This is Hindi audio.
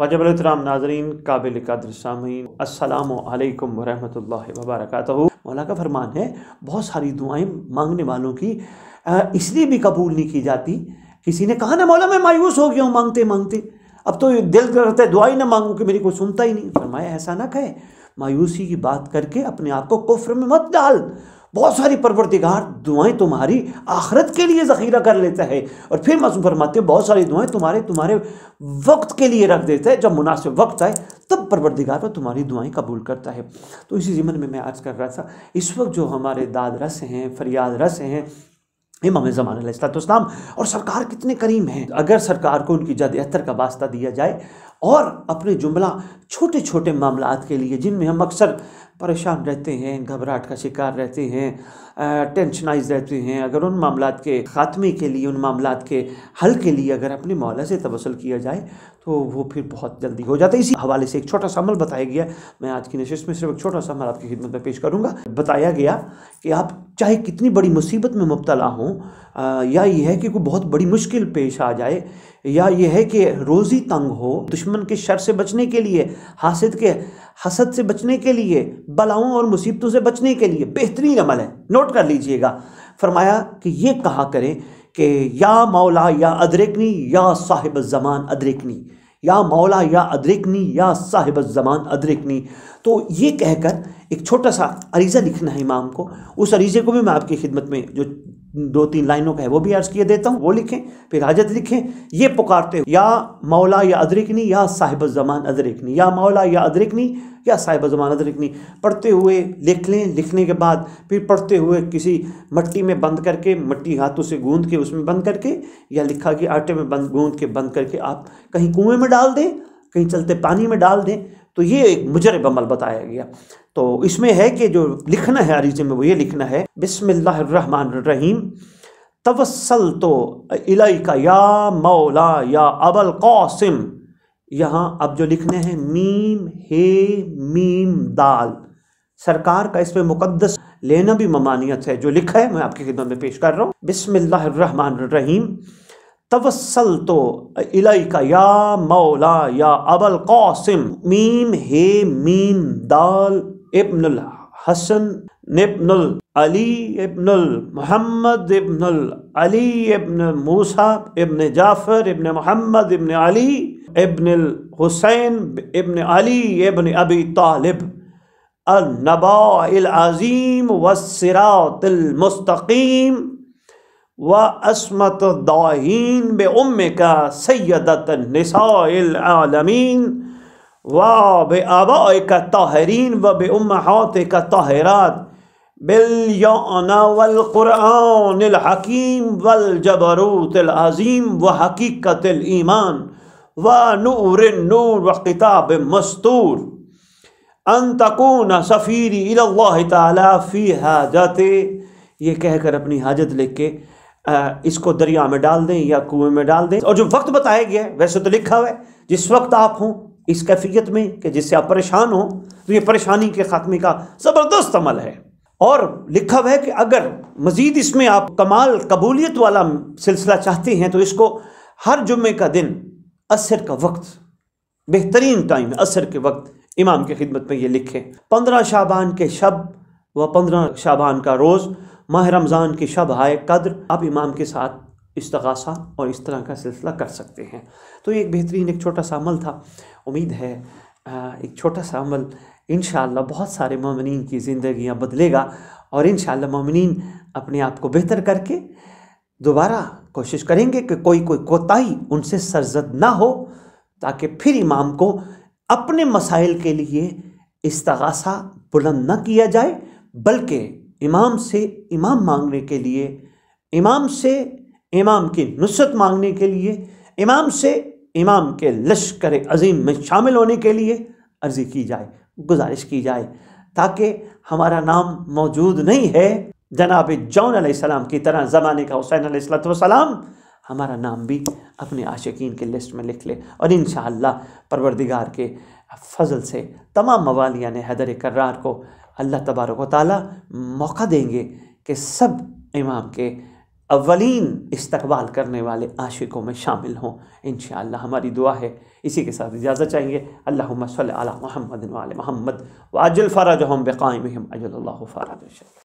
वाजबलतराम नाजरीन काबिल कदर सामीन असलकम वरम वबरक मौला का फरमान है बहुत सारी दुआएं मांगने वालों की इसलिए भी कबूल नहीं की जाती किसी ने कहा ना मौला मैं मायूस हो गया हूँ मांगते मांगते अब तो दिल करते है दुआ ही ना मांगूँ कि मेरी कोई सुनता ही नहीं फरमाया ऐसा ना कहे मायूसी की बात करके अपने आप को कुफ्र में मत डाल बहुत सारी परवरदिगार दुआएं तुम्हारी आखरत के लिए ज़ख़ीरा कर लेता है और फिर मसूम फरमाते बहुत सारी दुआएं तुम्हारे तुम्हारे वक्त के लिए रख देता है जब मुनासिब वक्त आए तब परवरदिगार पर तुम्हारी दुआएं कबूल करता है तो इसी जिम्मन में मैं आज कर रहा था इस वक्त जो हमारे दाद रस हैं फरियाद रस हैं इमाम ज़मान इस्लाम और सरकार कितने करीम हैं अगर सरकार को उनकी जद अहतर का वास्ता दिया जाए और अपने जुमला छोटे छोटे मामला के लिए जिनमें हम अक्सर परेशान रहते हैं घबराहट का शिकार रहते हैं टेंशनाइज रहते हैं अगर उन मामला के ख़ात्मे के लिए उन मामला के हल के लिए अगर अपने मौला से तबसल किया जाए तो वो फिर बहुत जल्दी हो जाता है इसी हवाले से एक छोटा सा अमल बताया गया मैं आज की नशस्त में सिर्फ एक छोटा सा अमल आपकी खिदमत में पेश करूँगा बताया गया कि आप चाहे कितनी बड़ी मुसीबत में मुबतला हों या यह है कि कोई बहुत बड़ी मुश्किल पेश आ जाए या यह है कि रोज़ी तंग हो दुश्मन के शर से बचने के लिए हासिद के हसद से बचने के लिए बलाओं और मुसीबतों से बचने के लिए बेहतरीन अमल है नोट कर लीजिएगा फरमाया कि ये कहा करें कि या मौला या अदरकनी या साहिब ज़मान अदरकनी या मौला या अदरकनी या साहिब ज़मान अदरकनी तो ये कहकर एक छोटा सा अरीज़ा लिखना है इमाम को उस अरीज़े को भी मैं आपकी खिदमत में जो दो तीन लाइनों का है वो भी अर्ज़ किए देता हूँ वो लिखें फिर हाजत लिखें ये पुकारते या मौला या नहीं या साहिब जमान नहीं या मौला या नहीं या साहिब जमान नहीं पढ़ते हुए लिख लें लिखने के बाद फिर पढ़ते हुए किसी मट्टी में बंद करके मट्टी हाथों से गूंद के उसमें बंद करके या लिखा कि आटे में बंद गूंद के बंद करके आप कहीं कुएँ में डाल दें कहीं चलते पानी में डाल दें तो ये एक मुजरब अमल बताया गया तो इसमें है कि जो लिखना है अरीजे में वो ये लिखना है बिसमीम तवसल तो इलाइका या मौला या अबल कौसम यहाँ अब जो लिखने हैं मीम हे मीम दाल सरकार का इसमें मुकदस लेना भी ममानियत है जो लिखा है मैं आपकी खिदमत में पेश कर रहा हूँ रहीम توصلت إليك يا مولا يا أبا القاسم ميم هي ميم دال ابن الحسن ابن علي ابن محمد ابن علي ابن موسى ابن جعفر ابن محمد ابن علي ابن الحسين ابن علي ابن أبي طالب النبأ العظيم والصراط المستقيم व असमत दाहीन बे उम का सैदत नसालमीन व बे आबा का ताहरीन व बे उमहात का ताहरात बिलकुरान हकीम वल जबरूत अज़ीम व हकीकत ईमान व नूर नूर व किताब मस्तूर अन तकून सफ़ीरी अल्लाह फ़ी हाजत ये कहकर अपनी हाजत लिख के इसको दरिया में डाल दें या कुएं में डाल दें और जो वक्त बताया गया है वैसे तो लिखा हुआ है जिस वक्त आप हों इस कैफियत में कि जिससे आप परेशान हों तो ये परेशानी के खात्मे का ज़बरदस्त अमल है और लिखा हुआ है कि अगर मज़ीद इसमें आप कमाल कबूलियत वाला सिलसिला चाहते हैं तो इसको हर जुम्मे का दिन असर का वक्त बेहतरीन टाइम असर के वक्त इमाम की खिदमत में ये लिखें पंद्रह शाबान के शब व पंद्रह शाबान का रोज़ माह रमज़ान की शब आए कद्र आप इमाम के साथ इस्तगासा और इस तरह का सिलसिला कर सकते हैं तो ये एक बेहतरीन एक छोटा सा अमल था उम्मीद है एक छोटा सा अमल इन बहुत सारे ममिन की ज़िंदियाँ बदलेगा और इन ममिन अपने आप को बेहतर करके दोबारा कोशिश करेंगे कि कोई कोई कोताही उनसे सरजद ना हो ताकि फिर इमाम को अपने मसाइल के लिए इस्तगासा बुलंद न किया जाए बल्कि इमाम से इमाम मांगने के लिए इमाम से इमाम की नुसरत मांगने के लिए इमाम से इमाम के लश्कर अजीम में शामिल होने के लिए अर्ज़ी की जाए गुजारिश की जाए ताकि हमारा नाम मौजूद नहीं है जनाब जौन सलाम की तरह ज़माने का हुसैन सलाम हमारा नाम भी अपने आशिकीन के लिस्ट में लिख ले और इन परवरदिगार के फजल से तमाम मवालिया ने हैदर करार को अल्लाह तबारक ताली मौका देंगे कि सब इमाम के अवलिन इस्तकबाल करने वाले आशिकों में शामिल हों इन हमारी दुआ है इसी के साथ इजाज़त चाहेंगे अल्लाह महमद महमद वाजल फ़राज हम बेकायम अजल फ़राज